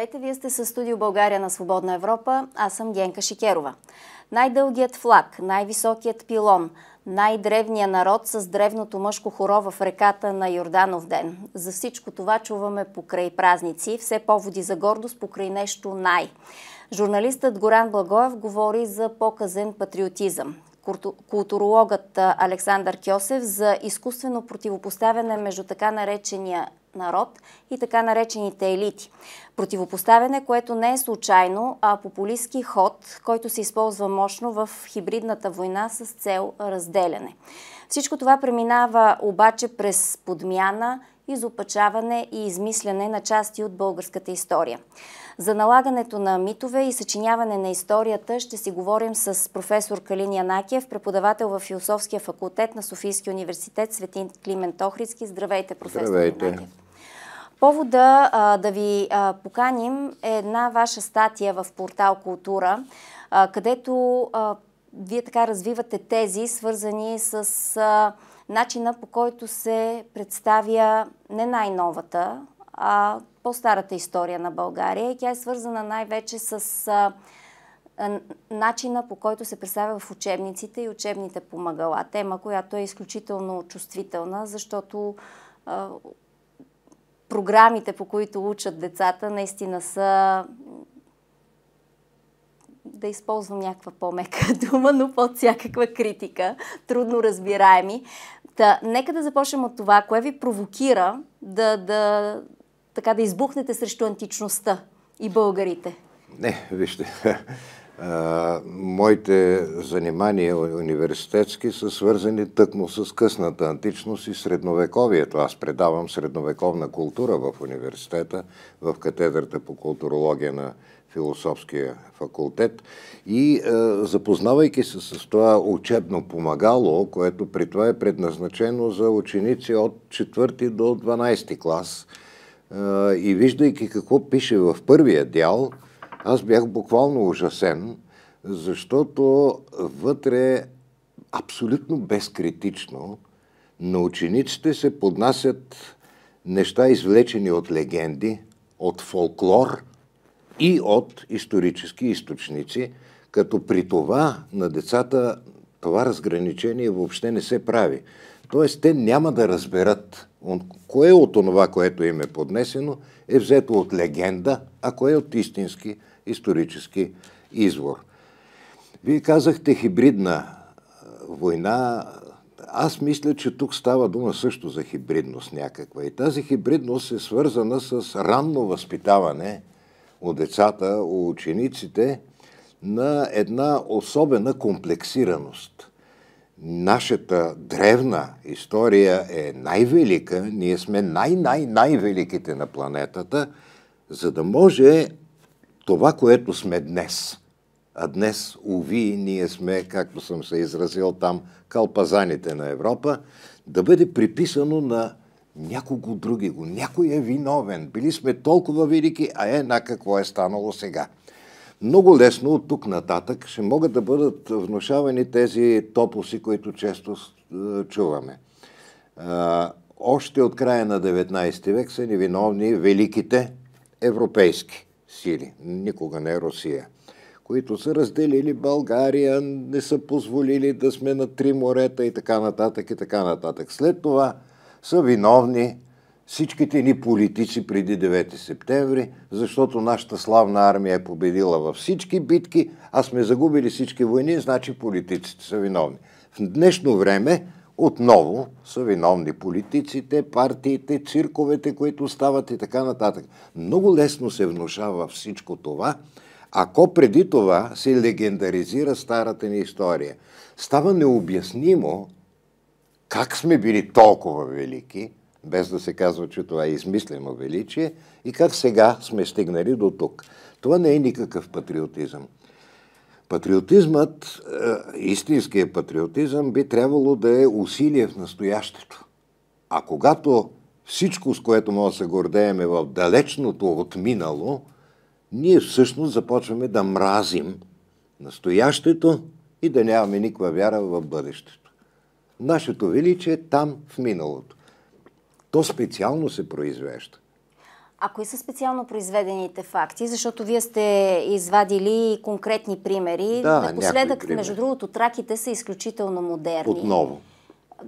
Здравейте, вие сте с студио България на Свободна Европа. Аз съм Генка Шикерова. Най-дългият флаг, най-високият пилон, най-древния народ с древното мъжко хоро в реката на Йорданов ден. За всичко това чуваме покрай празници, все поводи за гордост покрай нещо най. Журналистът Горан Благоев говори за показен патриотизъм културологът Александър Кьосев за изкуствено противопоставяне между така наречения народ и така наречените елити. Противопоставяне, което не е случайно, а популистски ход, който се използва мощно в хибридната война с цел разделяне. Всичко това преминава обаче през подмяна, изопачаване и измисляне на части от българската история. За налагането на митове и съчиняване на историята ще си говорим с професор Калин Янакиев, преподавател в Философския факултет на Софийския университет Светин Климент Охридски. Здравейте, професор Здравейте. Янакиев. Повода а, да ви а, поканим е една ваша статия в портал Култура, а, където а, вие така развивате тези, свързани с а, начина по който се представя не най-новата, а по-старата история на България и тя е свързана най-вече с а, а, начина по който се представя в учебниците и учебните помагала. Тема, която е изключително чувствителна, защото а, програмите, по които учат децата, наистина са да използвам някаква по-мека дума, но под всякаква критика, трудно разбираеми. Та, нека да започнем от това, кое ви провокира да, да така да избухнете срещу античността и българите? Не, вижте. А, моите занимания университетски са свързани тъкмо с късната античност и средновековието. Аз предавам средновековна култура в университета, в катедрата по културология на философския факултет. И запознавайки се с това учебно помагало, което при това е предназначено за ученици от 4 до 12 клас – и виждайки какво пише в първия дял, аз бях буквално ужасен, защото вътре абсолютно безкритично на учениците се поднасят неща извлечени от легенди, от фолклор и от исторически източници, като при това на децата това разграничение въобще не се прави. Тоест, те няма да разберат кое от това, което им е поднесено, е взето от легенда, а кое от истински исторически извор. Вие казахте хибридна война. Аз мисля, че тук става дума също за хибридност някаква. И тази хибридност е свързана с ранно възпитаване у децата, у учениците на една особена комплексираност – нашата древна история е най-велика, ние сме най-най-най-великите на планетата, за да може това, което сме днес. А днес, уви, ние сме, както съм се изразил там, калпазаните на Европа, да бъде приписано на някого го. Някой е виновен. Били сме толкова велики, а е на какво е станало сега много лесно от тук нататък ще могат да бъдат внушавани тези топоси, които често е, чуваме. Е, още от края на 19 век са невиновни великите европейски сили, никога не Русия, които са разделили България, не са позволили да сме на три морета и така нататък и така нататък. След това са виновни всичките ни политици преди 9 септември, защото нашата славна армия е победила във всички битки, а сме загубили всички войни, значи политиците са виновни. В днешно време отново са виновни политиците, партиите, цирковете, които стават и така нататък. Много лесно се внушава всичко това, ако преди това се легендаризира старата ни история. Става необяснимо как сме били толкова велики – без да се казва, че това е измислено величие, и как сега сме стигнали до тук. Това не е никакъв патриотизъм. Патриотизмът, е, истинският патриотизъм, би трябвало да е усилие в настоящето. А когато всичко, с което може да се гордеем е в далечното отминало, ние всъщност започваме да мразим настоящето и да нямаме никаква вяра в бъдещето. Нашето величие е там в миналото. То специално се произвежда. А кои са специално произведените факти? Защото вие сте извадили конкретни примери. Да, Напоследък, пример. между другото, траките са изключително модерни. Отново.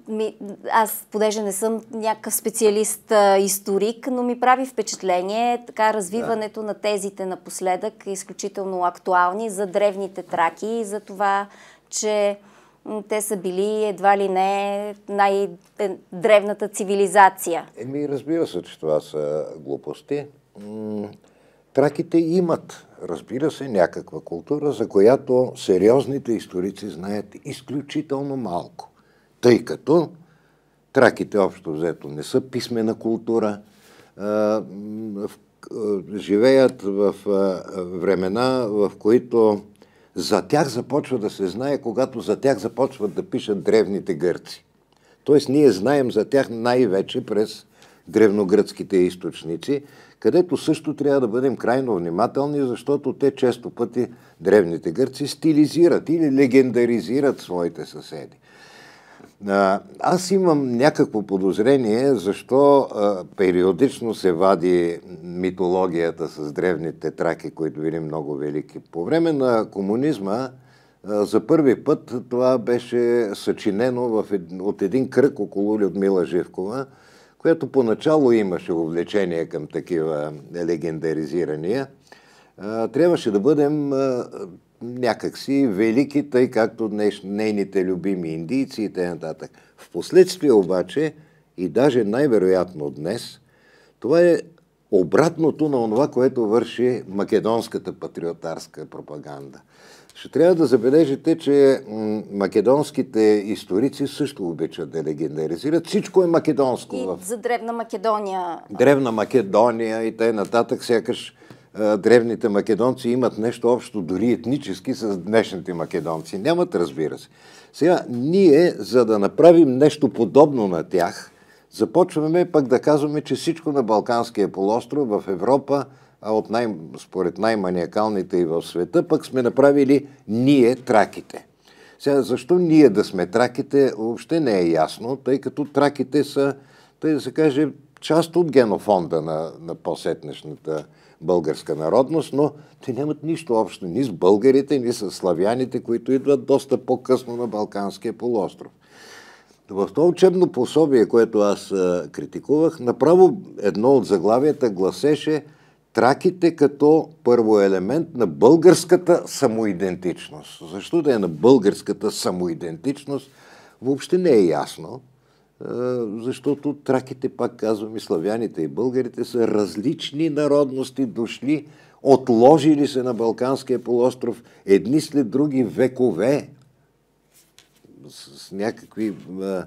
Ми, аз, понеже не съм някакъв специалист а, историк, но ми прави впечатление така развиването да. на тезите напоследък, е изключително актуални за древните траки и за това, че те са били едва ли не най-древната е, цивилизация. Еми, разбира се, че това са глупости. Траките имат, разбира се, някаква култура, за която сериозните историци знаят изключително малко. Тъй като траките общо взето не са писмена култура, живеят в времена, в които за тях започва да се знае, когато за тях започват да пишат древните гърци. Тоест ние знаем за тях най-вече през древногръцките източници, където също трябва да бъдем крайно внимателни, защото те често пъти древните гърци стилизират или легендаризират своите съседи. Аз имам някакво подозрение, защо периодично се вади митологията с древните траки, които били много велики. По време на комунизма за първи път това беше съчинено от един кръг около Людмила Живкова, която поначало имаше увлечение към такива легендаризирания. трябваше да бъдем някакси велики, тъй както днеш, нейните любими индийци и т.н. Впоследствие обаче, и даже най-вероятно днес, това е обратното на това, което върши македонската патриотарска пропаганда. Ще трябва да забележите, че македонските историци също обичат да легендаризират. Всичко е македонско. И в... за Древна Македония. Древна Македония и т.н. нататък, сякаш е, древните македонци имат нещо общо, дори етнически, с днешните македонци. Нямат, разбира се. Сега, ние, за да направим нещо подобно на тях, започваме пък да казваме, че всичко на Балканския полуостров, в Европа, а от най, според най-маниакалните и в света, пък сме направили ние траките. Сега, защо ние да сме траките, въобще не е ясно, тъй като траките са, тъй да се каже, част от генофонда на, на по-сетнешната българска народност, но те нямат нищо общо ни с българите, ни с славяните, които идват доста по-късно на Балканския полуостров. В това учебно пособие, което аз а, критикувах, направо едно от заглавията гласеше траките като първо елемент на българската самоидентичност. Защо да е на българската самоидентичност, въобще не е ясно. Е, защото траките, пак казвам, и славяните, и българите са различни народности, дошли, отложили се на Балканския полуостров едни след други векове, с някакви е, е,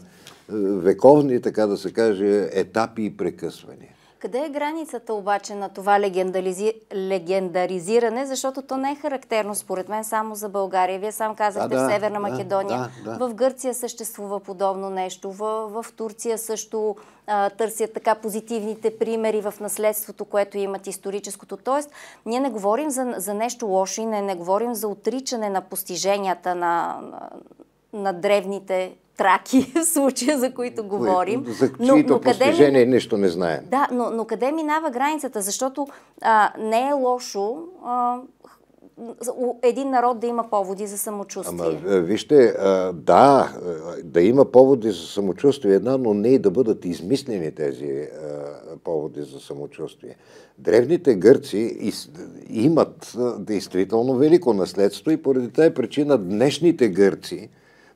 вековни, така да се каже, етапи и прекъсвания. Къде е границата обаче на това легендализи... легендаризиране, защото то не е характерно според мен само за България. Вие сам казахте да, в Северна да, Македония. Да, да. В Гърция съществува подобно нещо. В, в Турция също а, търсят така позитивните примери в наследството, което имат историческото. Тоест, ние не говорим за, за нещо лошо и не, не говорим за отричане на постиженията на, на на древните траки в случая, за които говорим. За чието постижение ми... нещо не знаем. Да, но, но къде минава границата? Защото а, не е лошо а, един народ да има поводи за самочувствие. Ама, е, вижте, а, да, е, да има поводи за самочувствие е една, но не и да бъдат измислени тези а, поводи за самочувствие. Древните гърци из, имат действително велико наследство и поради тази причина днешните гърци,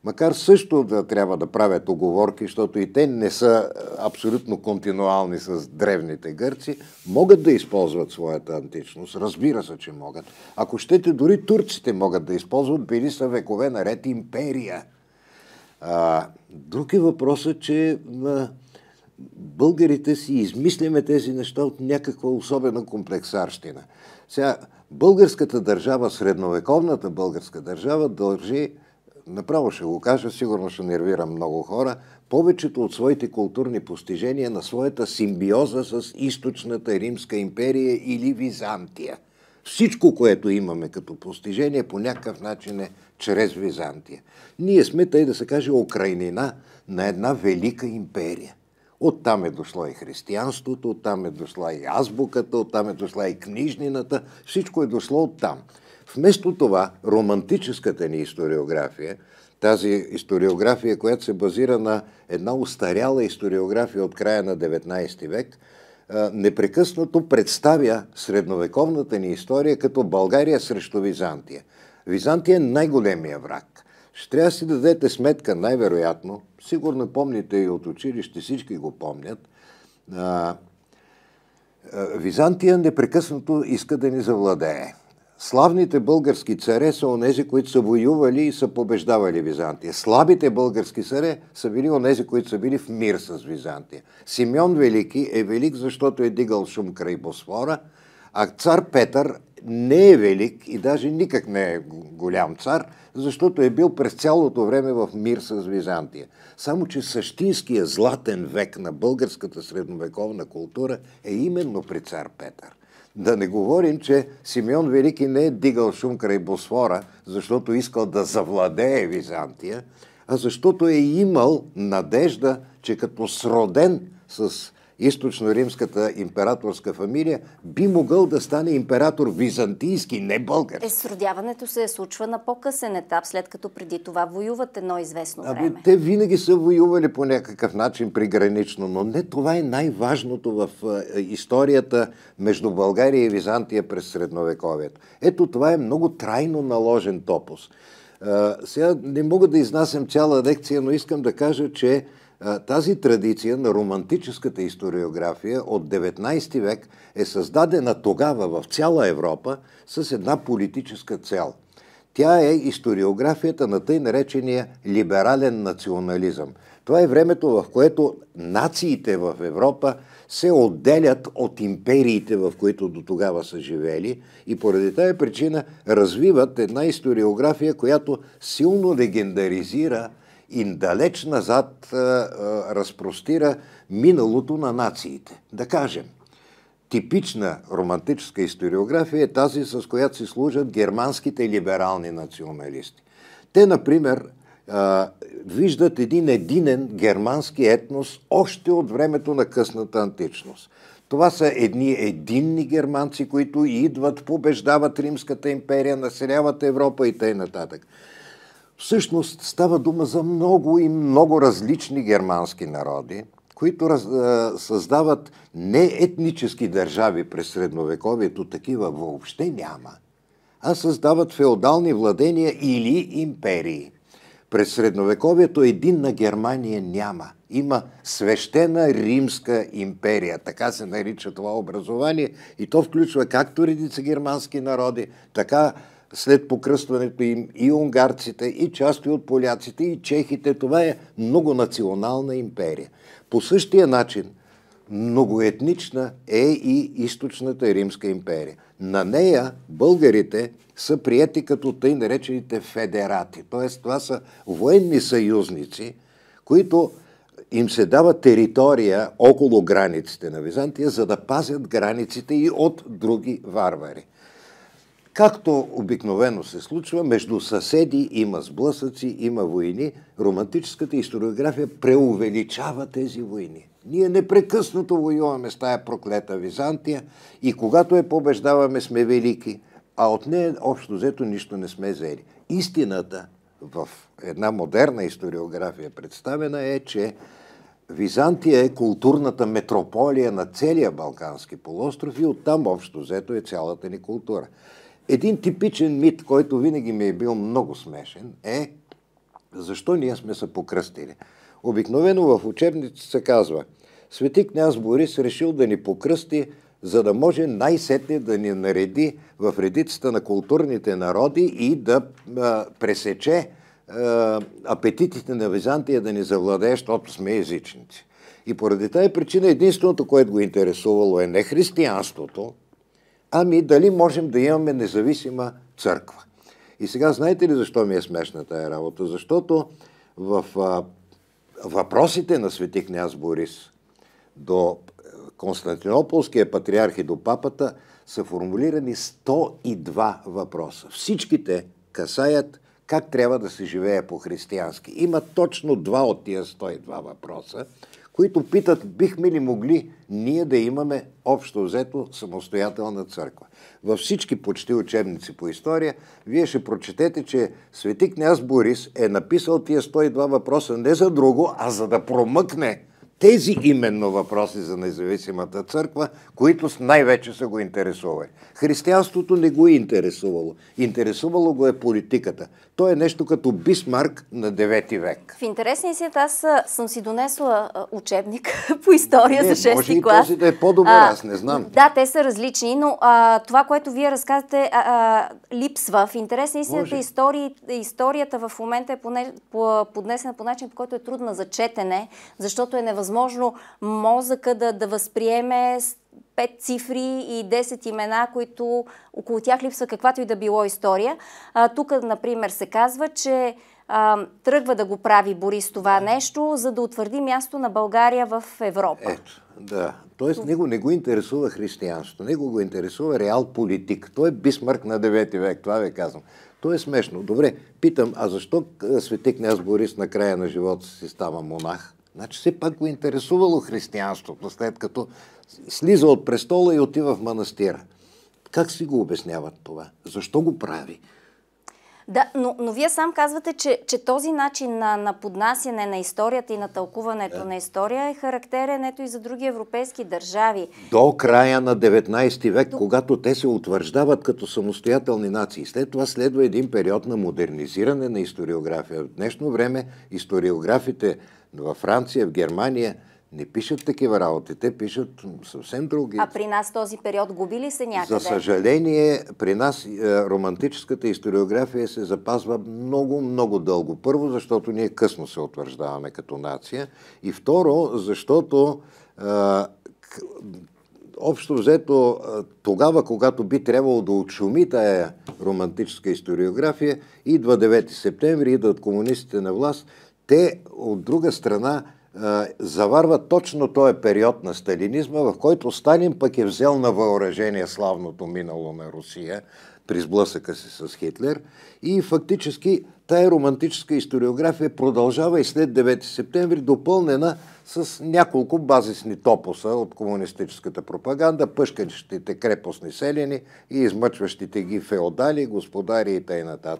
макар също да трябва да правят оговорки, защото и те не са е, абсолютно континуални с древните гърци, могат да използват своята античност. Разбира се, че могат. Ако щете, дори турците могат да използват, били са векове наред империя. А, друг е въпросът, че на българите си измисляме тези неща от някаква особена комплексарщина. Сега, българската държава, средновековната българска държава, дължи направо ще го кажа, сигурно ще нервирам много хора, повечето от своите културни постижения на своята симбиоза с източната Римска империя или Византия. Всичко, което имаме като постижение, по някакъв начин е чрез Византия. Ние сме, тъй да се каже, украйнина на една велика империя. Оттам е дошло и християнството, оттам е дошла и азбуката, оттам е дошла и книжнината, всичко е дошло оттам. там. Вместо това, романтическата ни историография, тази историография, която се базира на една устаряла историография от края на 19 век, непрекъснато представя средновековната ни история като България срещу Византия. Византия е най-големия враг. Ще трябва да си дадете сметка, най-вероятно, сигурно помните и от училище, всички го помнят, Византия непрекъснато иска да ни завладее. Славните български царе са онези, които са воювали и са побеждавали Византия. Слабите български царе са били онези, които са били в мир с Византия. Симеон Велики е велик, защото е дигал шум край Босфора, а цар Петър не е велик и даже никак не е голям цар, защото е бил през цялото време в мир с Византия. Само, че същинския златен век на българската средновековна култура е именно при цар Петър. Да не говорим, че Симеон Велики не е дигал шум край Босфора, защото искал да завладее Византия, а защото е имал надежда, че като сроден с източно-римската императорска фамилия, би могъл да стане император византийски, не българ. Е, сродяването се е случва на по-късен етап, след като преди това воюват едно известно ами, време. Аби, те винаги са воювали по някакъв начин пригранично, но не това е най-важното в е, историята между България и Византия през средновековието. Ето това е много трайно наложен топос. Е, сега не мога да изнасям цяла лекция, но искам да кажа, че тази традиция на романтическата историография от 19 век е създадена тогава в цяла Европа с една политическа цел. Тя е историографията на тъй наречения либерален национализъм. Това е времето, в което нациите в Европа се отделят от империите, в които до тогава са живели и поради тая причина развиват една историография, която силно легендаризира и далеч назад а, е, а, е, разпростира миналото на нациите. Да кажем, типична романтическа историография е тази, с която си служат германските либерални националисти. Те, например, а, е, виждат един единен германски етнос още от времето на късната античност. Това са едни единни германци, които идват, побеждават Римската империя, населяват Европа и т.н. Всъщност става дума за много и много различни германски народи, които раз, е, създават не етнически държави през средновековието, такива въобще няма, а създават феодални владения или империи. През средновековието един на Германия няма. Има свещена Римска империя, така се нарича това образование, и то включва както редица германски народи, така след покръстването им и унгарците, и части от поляците, и чехите. Това е многонационална империя. По същия начин многоетнична е и източната Римска империя. На нея българите са приети като тъй наречените федерати. Т.е. това са военни съюзници, които им се дава територия около границите на Византия, за да пазят границите и от други варвари. Както обикновено се случва, между съседи има сблъсъци, има войни. Романтическата историография преувеличава тези войни. Ние непрекъснато воюваме с тая проклета Византия и когато я побеждаваме сме велики, а от нея общо взето нищо не сме взели. Истината в една модерна историография представена е, че Византия е културната метрополия на целия Балкански полуостров и оттам общо взето е цялата ни култура. Един типичен мит, който винаги ми е бил много смешен, е защо ние сме се покръстили. Обикновено в учебници се казва Свети княз Борис решил да ни покръсти, за да може най-сетне да ни нареди в редицата на културните народи и да а, пресече а, апетитите на Византия да ни завладее, защото сме езичници. И поради тази причина единственото, което го интересувало е не християнството, ами дали можем да имаме независима църква. И сега знаете ли защо ми е смешна тая работа? Защото в а, въпросите на свети княз Борис до Константинополския патриарх и до папата са формулирани 102 въпроса. Всичките касаят как трябва да се живее по-християнски. Има точно два от тия 102 въпроса, които питат, бихме ли могли ние да имаме общо взето самостоятелна църква. Във всички почти учебници по история, вие ще прочетете, че свети княз Борис е написал тия 102 въпроса не за друго, а за да промъкне тези именно въпроси за независимата църква, които най-вече са го интересували. Християнството не го е интересувало. Интересувало го е политиката. То е нещо като Бисмарк на 9 век. В интересния си аз съм си донесла учебник по история не, за 6 може клас. Може и този да е по-добър, аз не знам. Да, те са различни, но а, това, което вие разказвате, а, а, липсва. В интересния си история, историята в момента е поне, по, поднесена по начин, по който е трудна за четене, защото е невъзможно възможно мозъка да, да възприеме пет цифри и 10 имена, които около тях липсва каквато и да било история. А, тук, например, се казва, че а, тръгва да го прави Борис това нещо, за да утвърди място на България в Европа. Ето, да. Тоест, него не го интересува християнството, него го интересува реал политик. Той е бисмърк на 9 век, това ви казвам. То е смешно. Добре, питам, а защо свети княз Борис на края на живота си става монах? Значи все пак го е интересувало християнството, след като слиза от престола и отива в манастира. Как си го обясняват това? Защо го прави? Да, но, но вие сам казвате, че, че този начин на, на поднасяне на историята и на тълкуването да. на история е характерен ето и за други европейски държави. До края на 19 век, До... когато те се утвърждават като самостоятелни нации. След това следва един период на модернизиране на историография. В днешно време историографите но във Франция, в Германия не пишат такива работи. Те пишат съвсем други. А при нас този период губи ли се някъде? За съжаление, при нас е, романтическата историография се запазва много, много дълго. Първо, защото ние късно се утвърждаваме като нация. И второ, защото е, общо взето е, тогава, когато би трябвало да отшуми тая романтическа историография, идва 9 септември, идват комунистите на власт, те от друга страна заварват точно този период на сталинизма, в който Сталин пък е взел на въоръжение славното минало на Русия при сблъсъка си с Хитлер и фактически тая романтическа историография продължава и след 9 септември, допълнена с няколко базисни топоса от комунистическата пропаганда, пъшкащите крепостни селени и измъчващите ги феодали, господари и т.н.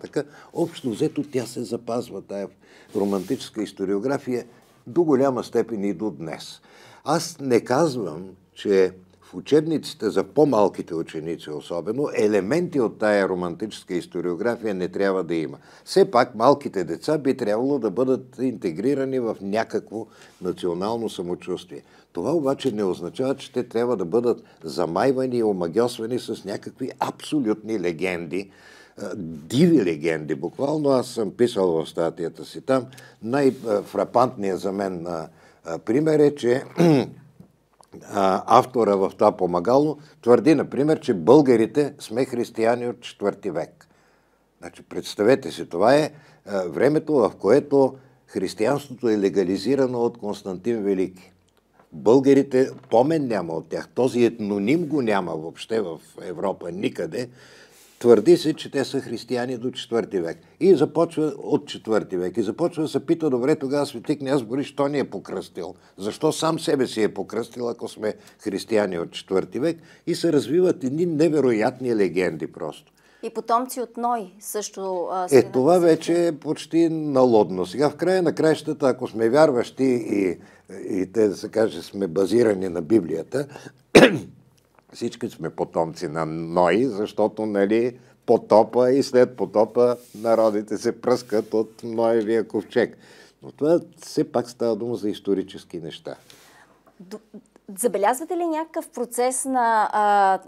Общо взето тя се запазва, тая романтическа историография, до голяма степен и до днес. Аз не казвам, че в учебниците за по-малките ученици особено, елементи от тая романтическа историография не трябва да има. Все пак малките деца би трябвало да бъдат интегрирани в някакво национално самочувствие. Това обаче не означава, че те трябва да бъдат замайвани и омагосвани с някакви абсолютни легенди, диви легенди. Буквално аз съм писал в статията си там. Най-фрапантният за мен пример е, че автора в това помагало твърди, например, че българите сме християни от четвърти век. Значи, представете си, това е времето, в което християнството е легализирано от Константин Велики. Българите, помен няма от тях, този етноним го няма въобще в Европа никъде, Твърди се, че те са християни до 4 век. И започва от 4 век. И започва да се пита, добре, тогава свети княз Борис, що ни е покръстил? Защо сам себе си е покръстил, ако сме християни от 4 век? И се развиват едни невероятни легенди просто. И потомци от Ной също. А, е, това вече е почти налодно. Сега в края на краищата, ако сме вярващи и, и те, да се каже, сме базирани на Библията, всички сме потомци на Ной, защото нали, потопа и след потопа народите се пръскат от Ноевия ковчег. Но това все пак става дума за исторически неща. Забелязвате ли някакъв процес на, а,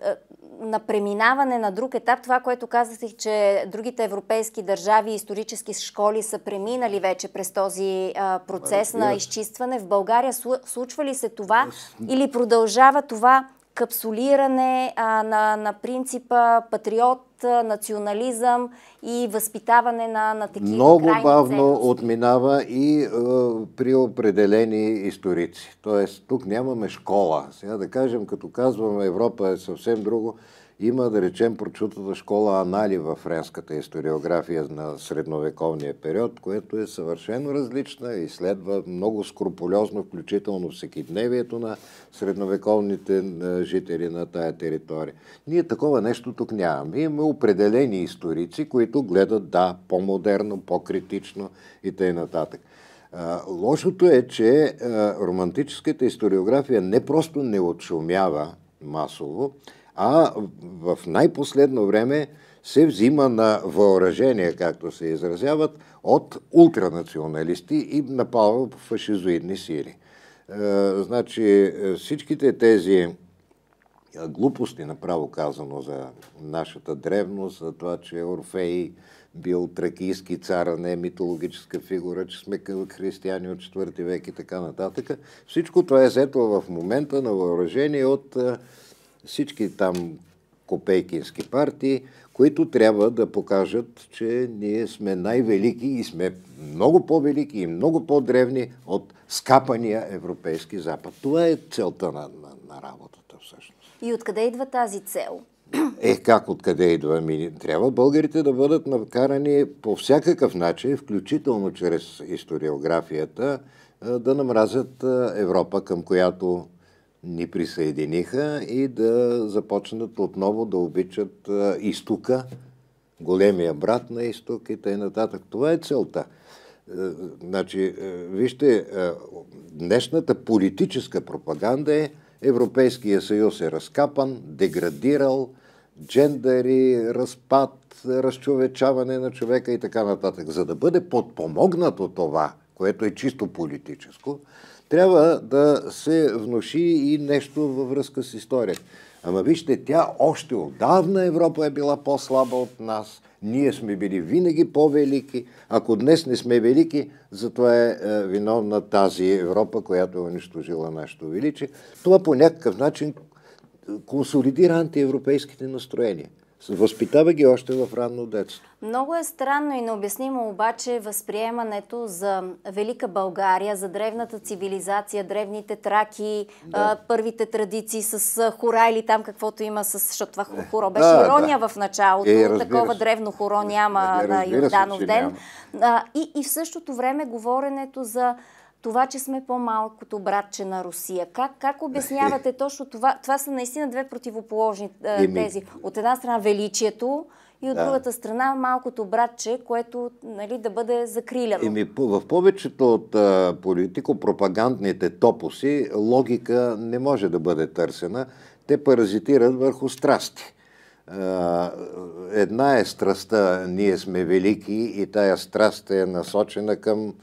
на преминаване на друг етап? Това, което казахте, че другите европейски държави и исторически школи са преминали вече през този а, процес Разбира. на изчистване. В България случва ли се това или продължава това капсулиране а, на, на принципа патриот, национализъм и възпитаване на, на такива Много бавно ценности. отминава и е, при определени историци. Тоест, тук нямаме школа. Сега да кажем, като казваме Европа е съвсем друго, има, да речем, прочутата школа Анали в френската историография на средновековния период, което е съвършено различна и следва много скрупулезно, включително всекидневието на средновековните е, жители на тая територия. Ние такова нещо тук нямаме. Имаме определени историци, които гледат, да, по-модерно, по-критично и т.н. Лошото е, че е, романтическата историография не просто не отшумява масово, а в най-последно време се взима на въоръжение, както се изразяват, от ултранационалисти и напало фашизоидни сили. Е, значи е, всичките тези е, глупости, направо казано за нашата древност, за това, че Орфей бил тракийски цар, а не митологическа фигура, че сме християни от 4 век и така нататък. Всичко това е взето в момента на въоръжение от всички там копейкински партии, които трябва да покажат, че ние сме най-велики и сме много по-велики и много по-древни от скапания Европейски Запад. Това е целта на, на, на работата всъщност. И откъде идва тази цел? Е, как откъде идва? Ми, трябва българите да бъдат накарани по всякакъв начин, включително чрез историографията, да намразят Европа, към която ни присъединиха и да започнат отново да обичат изтока, големия брат на изток и т.н. Това е целта. Е, значи, е, вижте, е, днешната политическа пропаганда е Европейския съюз е разкапан, деградирал, джендери, разпад, разчовечаване на човека и така нататък. За да бъде подпомогнато това, което е чисто политическо, трябва да се внуши и нещо във връзка с историята. Ама вижте, тя още отдавна Европа е била по-слаба от нас. Ние сме били винаги по-велики. Ако днес не сме велики, затова е, е виновна тази Европа, която е унищожила нашето величие. Това по някакъв начин консолидира антиевропейските настроения. Възпитава ги още в ранно детство. Много е странно и необяснимо обаче възприемането за Велика България, за древната цивилизация, древните траки, да. първите традиции с хора или там каквото има с... Защото това е, хоро беше да, ирония да. в началото. Е, Такова се. древно хоро няма е, на Йорданов ден. Няма. и, и в същото време говоренето за това, че сме по-малкото братче на Русия. Как, как обяснявате точно това? Това са наистина две противоположни е, тези. От една страна величието и от да. другата страна малкото братче, което нали, да бъде закриляно. ми, в повечето от е, политико-пропагандните топоси логика не може да бъде търсена. Те паразитират върху страсти. Е, е, една е страстта, ние сме велики и тая страст е насочена към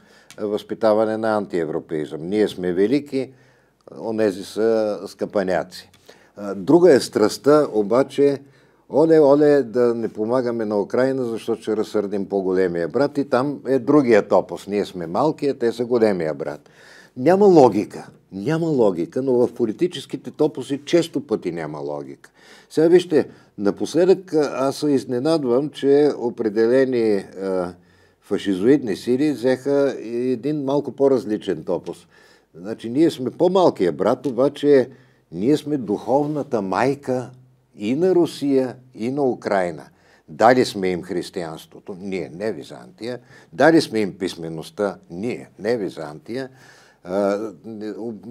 възпитаване на антиевропеизъм. Ние сме велики, онези са скъпаняци. Друга е страстта, обаче, оле, оле, да не помагаме на Украина, защото ще разсърдим по-големия брат и там е другия топос. Ние сме а те са големия брат. Няма логика. Няма логика, но в политическите топоси често пъти няма логика. Сега вижте, напоследък аз се изненадвам, че определени а, фашизоидни сили взеха един малко по-различен топос. Значи ние сме по малкият брат, обаче ние сме духовната майка и на Русия, и на Украина. Дали сме им християнството, ние, не Византия. Дали сме им писмеността, ние, не Византия.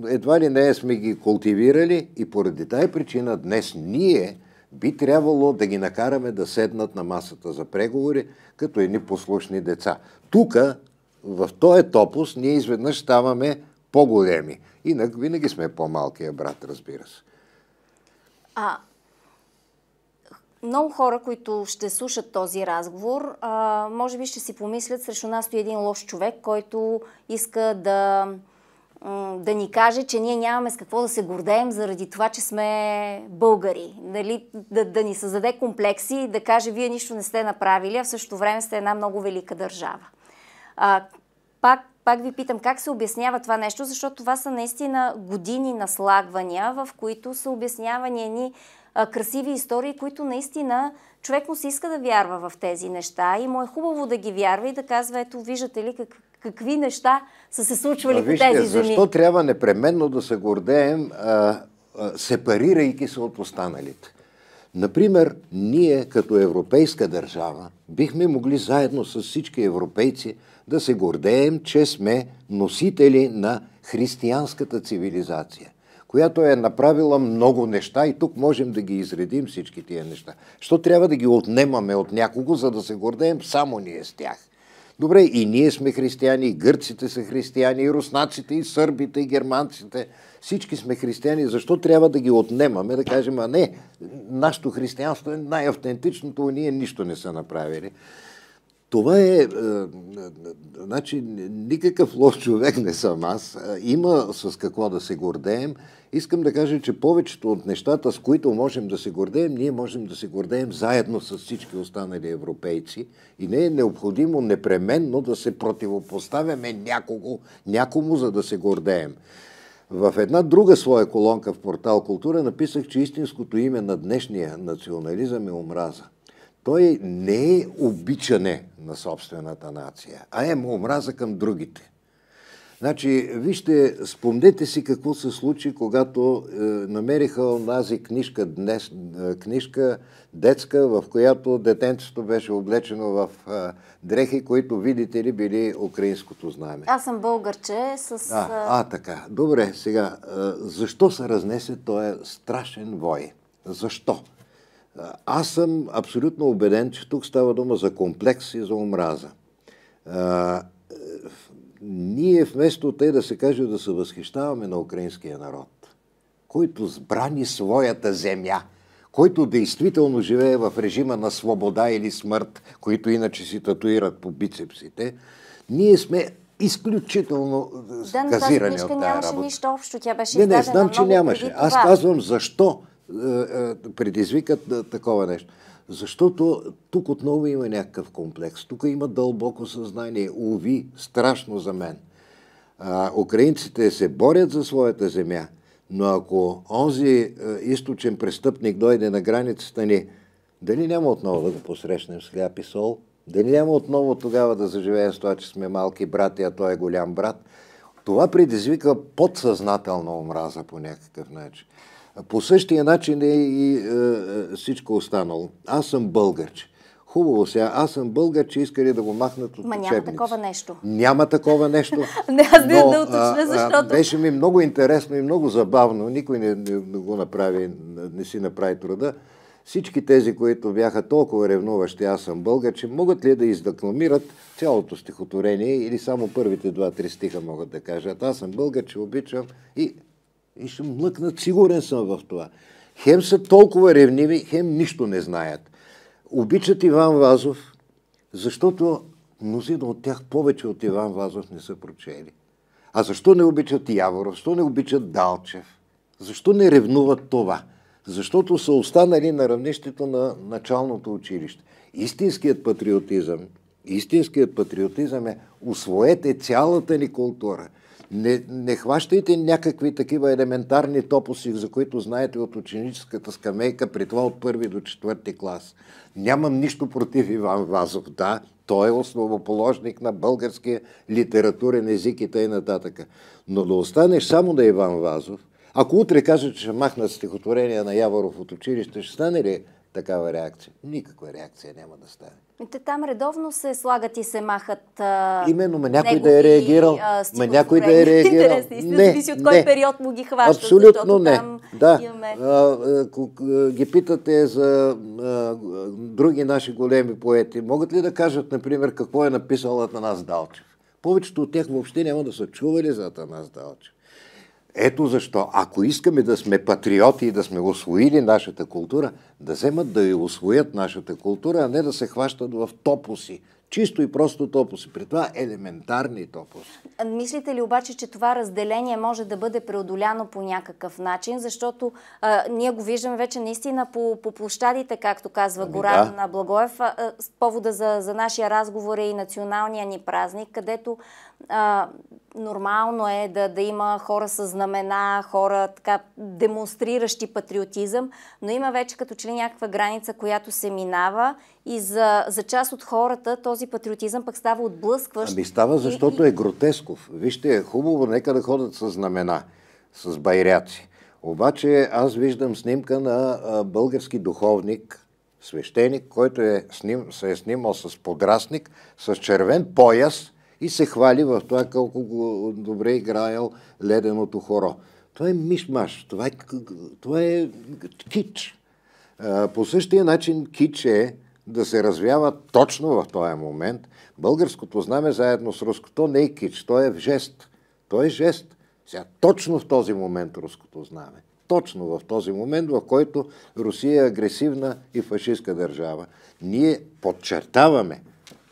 Едва ли не сме ги култивирали и поради тая причина днес ние – би трябвало да ги накараме да седнат на масата за преговори, като едни послушни деца. Тук, в този топус, ние изведнъж ставаме по-големи. Инак винаги сме по-малкия брат, разбира се. А, много хора, които ще слушат този разговор, а, може би ще си помислят, срещу нас стои един лош човек, който иска да да ни каже, че ние нямаме с какво да се гордеем заради това, че сме българи. Нали? Да, да ни създаде комплекси и да каже, вие нищо не сте направили, а в същото време сте една много велика държава. А, пак, пак ви питам, как се обяснява това нещо, защото това са наистина години наслагвания, в които са обяснявани едни красиви истории, които наистина човек му се иска да вярва в тези неща и му е хубаво да ги вярва и да казва, ето виждате ли как, какви неща са се случвали по тези земи. Защо трябва непременно да се гордеем, а, а, сепарирайки се от останалите? Например, ние като европейска държава бихме могли заедно с всички европейци да се гордеем, че сме носители на християнската цивилизация, която е направила много неща и тук можем да ги изредим всички тия неща. Що трябва да ги отнемаме от някого, за да се гордеем само ние с тях? Добре, и ние сме християни, и гърците са християни, и руснаците, и сърбите, и германците. Всички сме християни. Защо трябва да ги отнемаме, да кажем, а не, нашето християнство е най-автентичното, ние нищо не са направили. Това е, е, е, значи, никакъв лош човек не съм аз. Е, има с какво да се гордеем. Искам да кажа, че повечето от нещата, с които можем да се гордеем, ние можем да се гордеем заедно с всички останали европейци. И не е необходимо непременно да се противопоставяме някого, някому, за да се гордеем. В една друга своя колонка в портал Култура написах, че истинското име на днешния национализъм е омраза. Той не е обичане на собствената нация, а е му омраза към другите. Значи, вижте, спомнете си какво се случи, когато е, намериха онази книжка, днес, е, книжка детска, в която детенцето беше облечено в е, дрехи, които, видите ли, били украинското знаме. Аз съм българче с... А, е, а така. Добре, сега, е, защо се разнесе този страшен вой? Защо? Аз съм абсолютно убеден, че тук става дума за комплекс и за омраза. А, е, ние вместо те да се каже да се възхищаваме на украинския народ, който сбрани своята земя, който действително живее в режима на свобода или смърт, които иначе си татуират по бицепсите, ние сме изключително да, казирани от тази работа. нямаше нищо общо. Тя беше не, не, знам, че нямаше. Аз казвам защо е, е, предизвикат е, такова нещо. Защото тук отново има някакъв комплекс. Тук има дълбоко съзнание. Уви, страшно за мен. А, украинците се борят за своята земя, но ако онзи а, източен престъпник дойде на границата ни, дали няма отново да го посрещнем с хляб и сол? Дали няма отново тогава да заживеем с това, че сме малки брати, а той е голям брат? Това предизвика подсъзнателна омраза по някакъв начин. По същия начин е и е, е, всичко останало. Аз съм българче. Хубаво сега, аз съм българ, че искали да го махнат от Ма няма такова нещо. Няма такова нещо. не, аз не но, да уточня, защото... беше ми много интересно и много забавно. Никой не, не, не го направи, не си направи труда. Всички тези, които бяха толкова ревнуващи, аз съм българ, че могат ли да издекламират цялото стихотворение или само първите два-три стиха могат да кажат. Аз съм българ, че обичам и и ще млъкнат, сигурен съм в това. Хем са толкова ревниви, хем нищо не знаят. Обичат Иван Вазов, защото мнозина от тях повече от Иван Вазов не са прочели. А защо не обичат Яворов? Защо не обичат Далчев? Защо не ревнуват това? Защото са останали на равнището на началното училище. Истинският патриотизъм, истинският патриотизъм е освоете цялата ни култура – не, не хващайте някакви такива елементарни топоси, за които знаете от ученическата скамейка, при това от първи до четвърти клас. Нямам нищо против Иван Вазов, да, той е основоположник на българския литературен език и т.н. Но да останеш само на Иван Вазов, ако утре кажат, че ще махнат стихотворение на Яворов от училище, ще стане ли такава реакция? Никаква реакция няма да стане. Те там редовно се слагат и се махат. А, Именно, ме някой негови, да е реагирал. ме някой да е реагирал. не, зависи от кой не. период му ги хваща. Абсолютно не. Там да. Имаме... А, а, ги питате за а, други наши големи поети. Могат ли да кажат, например, какво е написал Атанас Далчев? Повечето от тях въобще няма да са чували за Атанас Далчев. Ето защо, ако искаме да сме патриоти и да сме освоили нашата култура, да вземат да и освоят нашата култура, а не да се хващат в топоси. Чисто и просто топоси. При това елементарни топоси. Мислите ли обаче, че това разделение може да бъде преодоляно по някакъв начин? Защото а, ние го виждаме вече наистина по, по площадите, както казва ами На да. Благоев. А, с повода за, за нашия разговор е и националния ни празник, където а, нормално е да, да има хора с знамена, хора така демонстриращи патриотизъм, но има вече като че ли някаква граница, която се минава и за, за част от хората този патриотизъм пък става отблъскващ. Ами става, защото и... е гротесков. Вижте, е хубаво, нека да ходят с знамена, с байряци. Обаче аз виждам снимка на а, български духовник, свещеник, който е сним, се е снимал с подрастник, с червен пояс – и се хвали в това колко го добре играел леденото хоро. Това е мишмаш, това е, това е кич. по същия начин кич е да се развява точно в този момент. Българското знаме заедно с руското не е кич, то е жест. То е жест. Сега, точно в този момент руското знаме. Точно в този момент, в който Русия е агресивна и фашистска държава. Ние подчертаваме,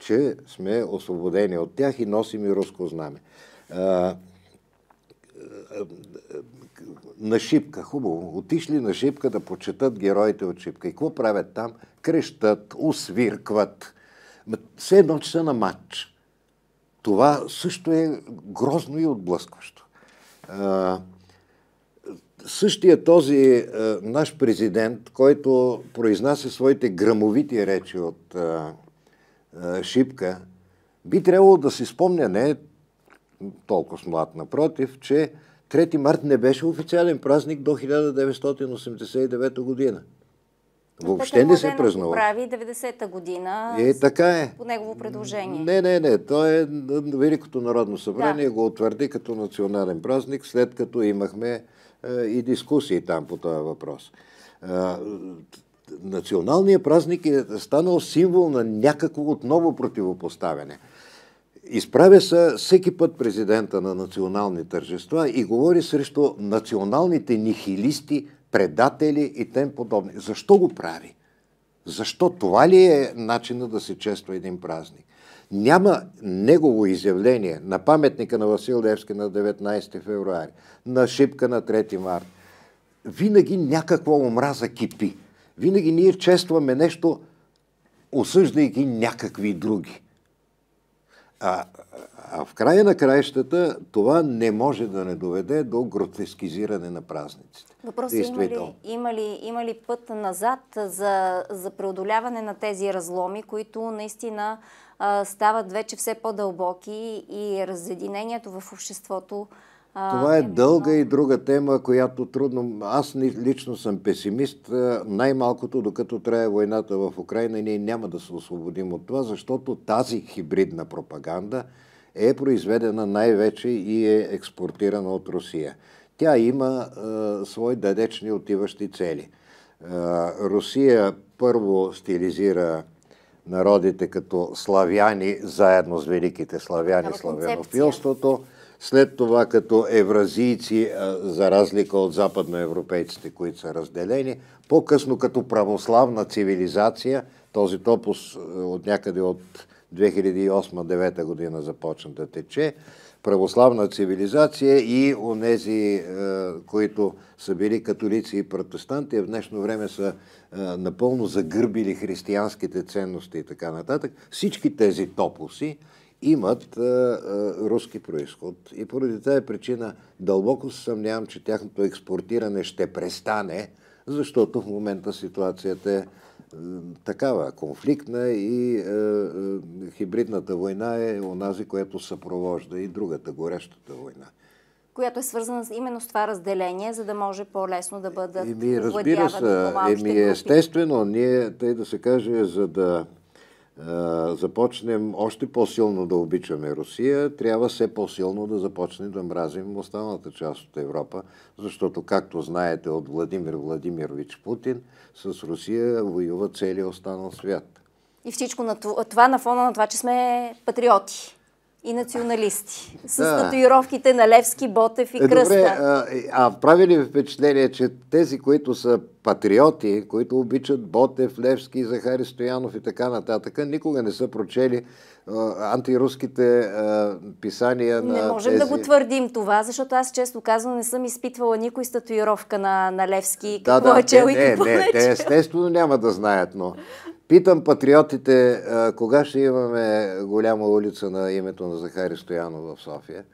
че сме освободени от тях и носим и руско знаме. А, на Шипка, хубаво. Отишли на Шипка да почетат героите от Шипка. И какво правят там? Крещат, усвиркват. Все едно, че са на матч. Това също е грозно и отблъскващо. А, същия този а, наш президент, който произнася своите грамовити речи от а, е, шипка, би трябвало да си спомня, не толкова толкова млад, напротив, че 3 март не беше официален празник до 1989 година. Въобще не се празнува. прави 90-та година. Е, така е. По негово предложение. Не, не, не. То е Великото народно събрание да. го утвърди като национален празник, след като имахме е, и дискусии там по този въпрос. Е, националният празник е станал символ на някакво отново противопоставяне. Изправя се всеки път президента на национални тържества и говори срещу националните нихилисти, предатели и тем подобни. Защо го прави? Защо това ли е начина да се чества един празник? Няма негово изявление на паметника на Васил Левски на 19 февруари, на Шипка на 3 март. Винаги някаква омраза кипи. Винаги ние честваме нещо, осъждайки някакви други. А, а в края на краищата това не може да не доведе до гротескизиране на празниците. Въпросът е има ли, има, има ли път назад за, за преодоляване на тези разломи, които наистина а, стават вече все по-дълбоки и разединението в обществото това е, е дълга и друга тема, която трудно... Аз лично съм песимист. Най-малкото, докато трябва войната в Украина, ние няма да се освободим от това, защото тази хибридна пропаганда е произведена най-вече и е експортирана от Русия. Тя има е, свои дадечни отиващи цели. Е, Русия първо стилизира народите като славяни, заедно с великите славяни, славянофилството. Концепция след това като евразийци, за разлика от западноевропейците, които са разделени, по-късно като православна цивилизация, този топос от някъде от 2008-2009 година започна да тече, православна цивилизация и онези, които са били католици и протестанти, в днешно време са напълно загърбили християнските ценности и така нататък. Всички тези топоси, имат а, а, руски происход. И поради тази причина дълбоко се съмнявам, че тяхното експортиране ще престане, защото в момента ситуацията е такава, конфликтна и хибридната война е онази, която съпровожда и другата, горещата война. Която е свързана именно с това разделение, за да може по-лесно да бъдат Еми, разбира се, еми, естествено, ние, тъй да се каже, за да започнем още по-силно да обичаме Русия, трябва все по-силно да започнем да мразим останалата част от Европа, защото, както знаете от Владимир Владимирович Путин, с Русия воюва целият останал свят. И всичко на това, това на фона на това, че сме патриоти и националисти. С да. татуировките на Левски, Ботев и е, Кръста. Добре, а, а прави ли впечатление, че тези, които са патриоти, които обичат Ботев, Левски, Захари Стоянов и така нататък, никога не са прочели а, антируските а, писания не на Не можем тези... да го твърдим това, защото аз често казвам не съм изпитвала никой с татуировка на, на Левски. Какво да, е чел и какво не, не, не, не, естествено няма да знаят, но Питам патриотите, кога ще имаме голяма улица на името на Захари Стоянов в София?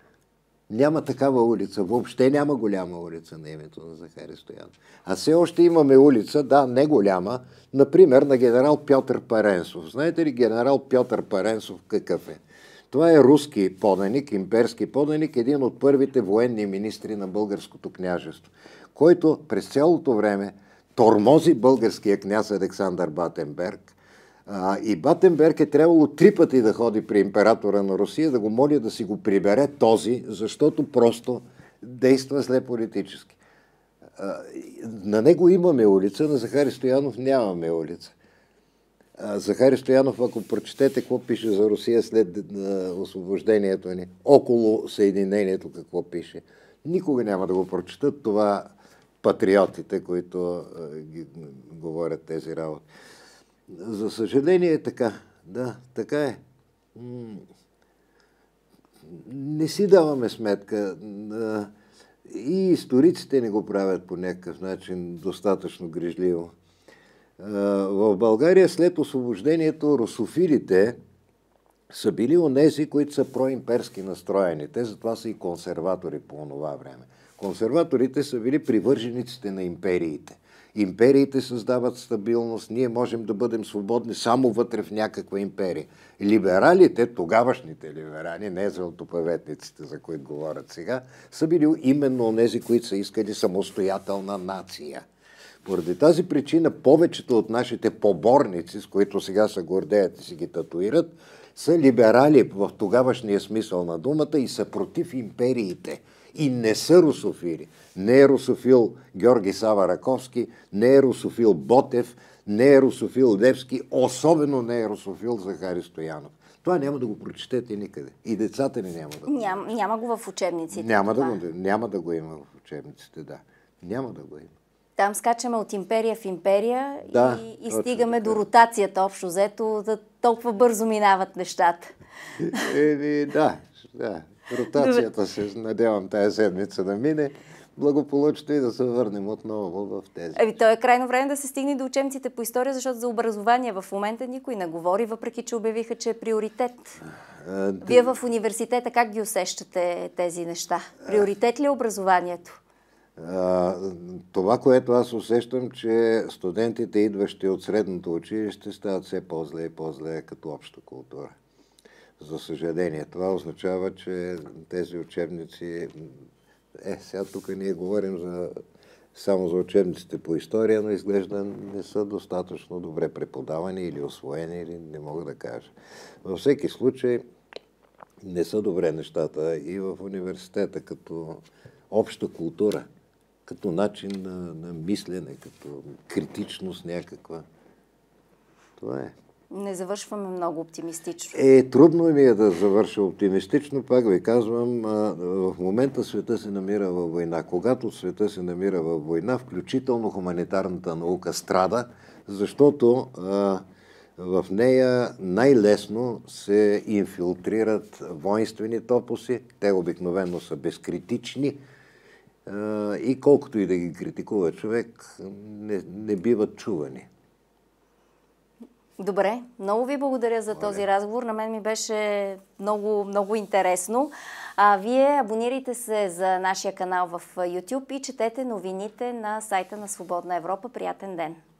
Няма такава улица. Въобще няма голяма улица на името на Захари Стоянов. А все още имаме улица, да, не голяма, например на генерал Пьотър Паренсов. Знаете ли генерал Пьотър Паренсов какъв е? Това е руски поданик, имперски поданик, един от първите военни министри на българското княжество, който през цялото време тормози българския княз Александър Батенберг. А, и Батенберг е трябвало три пъти да ходи при императора на Русия, да го моля да си го прибере този, защото просто действа зле политически. А, на него имаме улица, на Захари Стоянов нямаме улица. А, Захари Стоянов, ако прочетете какво пише за Русия след а, освобождението ни, около Съединението какво пише, никога няма да го прочетат това патриотите, които ги, говорят тези работи. За съжаление е така. Да, така е. Не си даваме сметка. И историците не го правят по някакъв начин достатъчно грижливо. В България след освобождението русофилите са били онези, които са проимперски настроени. Те затова са и консерватори по това време. Консерваторите са били привържениците на империите. Империите създават стабилност, ние можем да бъдем свободни само вътре в някаква империя. Либералите, тогавашните либерали, не златопаветниците, за които говорят сега, са били именно онези, които са искали самостоятелна нация. Поради тази причина повечето от нашите поборници, с които сега се гордеят и си ги татуират, са либерали в тогавашния смисъл на думата и са против империите и не са русофили. Не е русофил Георги Сава Раковски, не е русофил Ботев, не е русофил Левски, особено не е русофил Захари Стоянов. Това няма да го прочетете никъде. И децата ни няма да го няма. Няма го в учебниците. Няма да, го, няма да го има в учебниците, да. Няма да го има. Там скачаме от империя в империя да, и, и стигаме така. до ротацията общо взето. Да толкова бързо минават нещата. Е, е, да, да. Ротацията се надявам тази седмица да мине благополучно и да се върнем отново в тези. Ами, то е крайно време да се стигне до учебниците по история, защото за образование в момента никой не говори, въпреки че обявиха, че е приоритет. А, Вие да... в университета как ги усещате тези неща? Приоритет ли е образованието? А, това, което аз усещам, че студентите, идващи от средното училище, стават все по-зле и по-зле като обща култура за съжаление. Това означава, че тези учебници... Е, сега тук ние говорим за... само за учебниците по история, но изглежда не са достатъчно добре преподавани или освоени, или не мога да кажа. Във всеки случай не са добре нещата и в университета като обща култура, като начин на, на мислене, като критичност някаква. Това е не завършваме много оптимистично. Е, трудно ми е да завърша оптимистично. Пак ви казвам, в момента света се намира във война. Когато света се намира във война, включително хуманитарната наука страда, защото в нея най-лесно се инфилтрират воинствени топоси. Те обикновено са безкритични. И колкото и да ги критикува човек, не, не биват чувани. Добре, много ви благодаря за благодаря. този разговор. На мен ми беше много, много интересно. А, вие абонирайте се за нашия канал в YouTube и четете новините на сайта на Свободна Европа. Приятен ден!